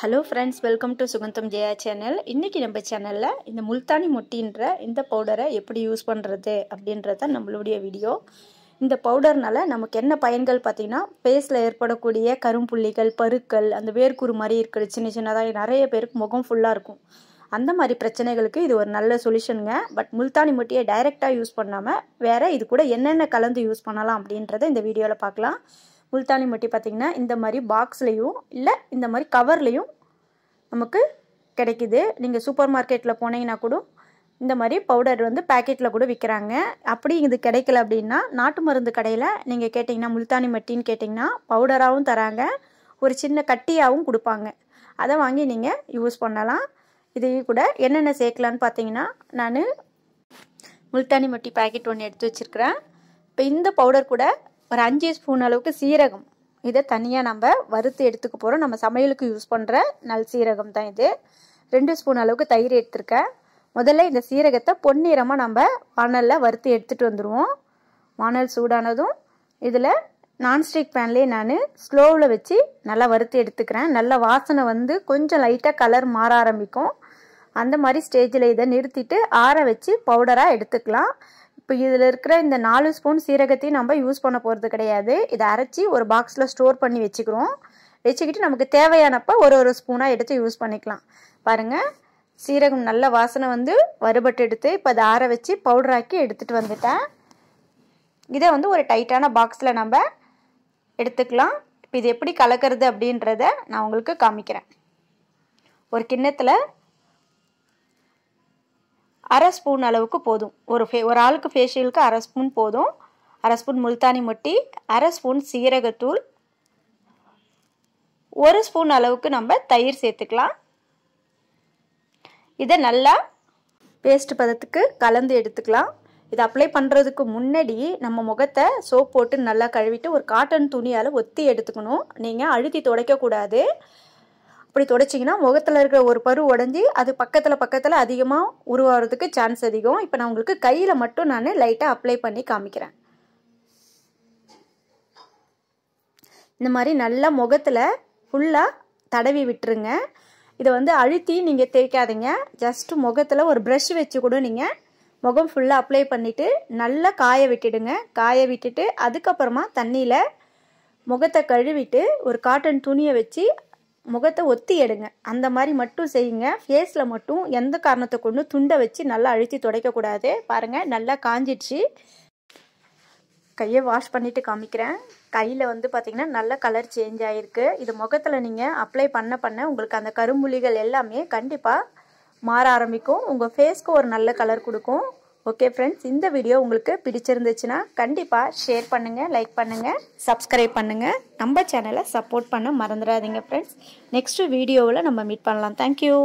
hello friends welcome to Sugandham Jaya channel இன்றைக்கி நம்ம சேனலில் இந்த முல்தானி முட்டின்ற இந்த பவுடரை எப்படி யூஸ் பண்ணுறது அப்படின்றது தான் நம்மளுடைய வீடியோ இந்த பவுடர்னால் நமக்கு என்ன பயன்கள் பார்த்திங்கன்னா ஃபேஸில் ஏற்படக்கூடிய கரும்புள்ளிகள் பருக்கள் அந்த வேர்க்குறு மாதிரி இருக்கிற சின்ன சின்னதாக நிறைய பேருக்கு முகம் ஃபுல்லாக இருக்கும் அந்த மாதிரி பிரச்சனைகளுக்கு இது ஒரு நல்ல சொல்யூஷனுங்க பட் முல்தானி முட்டியை டைரெக்டாக யூஸ் பண்ணாமல் வேறு இது கூட என்னென்ன கலந்து யூஸ் பண்ணலாம் அப்படின்றத இந்த வீடியோவில் பார்க்கலாம் முல்தானி மட்டி பார்த்திங்கன்னா இந்த மாதிரி பாக்ஸ்லேயும் இல்லை இந்த மாதிரி கவர்லேயும் நமக்கு கிடைக்கிது நீங்கள் சூப்பர் மார்க்கெட்டில் போனீங்கன்னா கூட இந்த மாதிரி பவுடர் வந்து பேக்கெட்டில் கூட விற்கிறாங்க அப்படி இது கிடைக்கல அப்படின்னா நாட்டு மருந்து கடையில் நீங்கள் கேட்டிங்கன்னா முல்தானி மட்டின்னு கேட்டிங்கன்னா பவுடராகவும் தராங்க ஒரு சின்ன கட்டியாகவும் கொடுப்பாங்க அதை வாங்கி நீங்கள் யூஸ் பண்ணலாம் இது கூட என்னென்ன சேர்க்கலான்னு பார்த்தீங்கன்னா நான் முல்தானி மட்டி பேக்கெட் ஒன்று எடுத்து வச்சுருக்கிறேன் இப்போ இந்த பவுடர் கூட ஒரு அஞ்சு ஸ்பூன் அளவுக்கு சீரகம் இதை தனியாக நம்ம வறுத்து எடுத்துக்க போகிறோம் நம்ம சமையலுக்கு யூஸ் பண்ணுற நல் சீரகம் தான் இது ரெண்டு ஸ்பூன் அளவுக்கு தயிர் எடுத்திருக்கேன் முதல்ல இந்த சீரகத்தை பொன்னிறமாக நம்ம வானலில் வறுத்து எடுத்துகிட்டு வந்துடுவோம் வானல் சூடானதும் இதில் நான்ஸ்டிக் பேன்லேயே நான் ஸ்லோவில் வச்சு நல்லா வறுத்து எடுத்துக்கிறேன் நல்ல வாசனை வந்து கொஞ்சம் லைட்டாக கலர் மாற ஆரம்பிக்கும் அந்த மாதிரி ஸ்டேஜில் இதை நிறுத்திட்டு ஆற வச்சு பவுடராக எடுத்துக்கலாம் இப்போ இதில் இருக்கிற இந்த நாலு ஸ்பூன் சீரகத்தையும் நம்ம யூஸ் பண்ண போகிறது கிடையாது இதை அரைச்சி ஒரு பாக்ஸில் ஸ்டோர் பண்ணி வச்சுக்கிறோம் வச்சுக்கிட்டு நமக்கு தேவையானப்போ ஒரு ஒரு ஸ்பூனாக எடுத்து யூஸ் பண்ணிக்கலாம் பாருங்கள் சீரகம் நல்ல வாசனை வந்து வறுபட்டு எடுத்து இப்போ அதை ஆற வச்சு பவுடராக்கி எடுத்துகிட்டு வந்துட்டேன் இதை வந்து ஒரு டைட்டான பாக்ஸில் நம்ம எடுத்துக்கலாம் இப்போ இது எப்படி கலக்கிறது அப்படின்றத நான் உங்களுக்கு காமிக்கிறேன் ஒரு கிண்ணத்தில் அரை ஸ்பூன் அளவுக்கு போதும் ஒரு ஃபே ஒரு ஆளுக்கு ஃபேஷியலுக்கு அரை ஸ்பூன் போதும் அரை ஸ்பூன் முல்தானி மொட்டி அரை ஸ்பூன் சீரகத்தூள் ஒரு ஸ்பூன் அளவுக்கு நம்ம தயிர் சேர்த்துக்கலாம் இதை நல்லா பேஸ்ட் பதத்துக்கு கலந்து எடுத்துக்கலாம் இதை அப்ளை பண்ணுறதுக்கு முன்னாடி நம்ம முகத்தை சோப் போட்டு நல்லா கழுவிட்டு ஒரு காட்டன் துணியால் ஒத்தி எடுத்துக்கணும் நீங்கள் அழுத்தி துடைக்கக்கூடாது இப்படி தொடச்சிங்கன்னா முகத்தில் இருக்கிற ஒரு பரு உடஞ்சி அது பக்கத்தில் பக்கத்தில் அதிகமாக உருவாகிறதுக்கு சான்ஸ் அதிகம் இப்போ நான் உங்களுக்கு கையில் மட்டும் நான் லைட்டாக அப்ளை பண்ணி காமிக்கிறேன் இந்த மாதிரி நல்லா முகத்தில் ஃபுல்லாக தடவி விட்டுருங்க இதை வந்து அழுத்தி நீங்கள் தேய்க்காதீங்க ஜஸ்ட்டு முகத்தில் ஒரு ப்ரஷ் வச்சு கூட நீங்கள் முகம் ஃபுல்லாக அப்ளை பண்ணிவிட்டு நல்லா காய விட்டுடுங்க காய விட்டுட்டு அதுக்கப்புறமா தண்ணியில் முகத்தை கழுவிட்டு ஒரு காட்டன் துணியை வச்சு முகத்தை ஒத்தி எடுங்க அந்த மாதிரி மட்டும் செய்யுங்க ஃபேஸில் மட்டும் எந்த காரணத்தை கொண்டு துண்டை வச்சு நல்லா அழுத்தி துடைக்கக்கூடாது பாருங்கள் நல்லா காஞ்சிடுச்சு கையை வாஷ் பண்ணிவிட்டு காமிக்கிறேன் கையில் வந்து பார்த்திங்கன்னா நல்ல கலர் சேஞ்ச் ஆகிருக்கு இது முகத்தில் நீங்கள் அப்ளை பண்ண பண்ண உங்களுக்கு அந்த கரும்புலிகள் எல்லாமே கண்டிப்பாக மாற ஆரம்பிக்கும் உங்கள் ஃபேஸ்க்கு ஒரு நல்ல கலர் கொடுக்கும் ஓகே ஃப்ரெண்ட்ஸ் இந்த வீடியோ உங்களுக்கு பிடிச்சிருந்துச்சுன்னா கண்டிப்பாக ஷேர் பண்ணுங்கள் லைக் பண்ணுங்கள் சப்ஸ்கிரைப் பண்ணுங்கள் நம்ம சேனலை சப்போர்ட் பண்ண மறந்துடாதீங்க ஃப்ரெண்ட்ஸ் நெக்ஸ்ட் வீடியோவில் நம்ம மீட் பண்ணலாம் தேங்க்யூ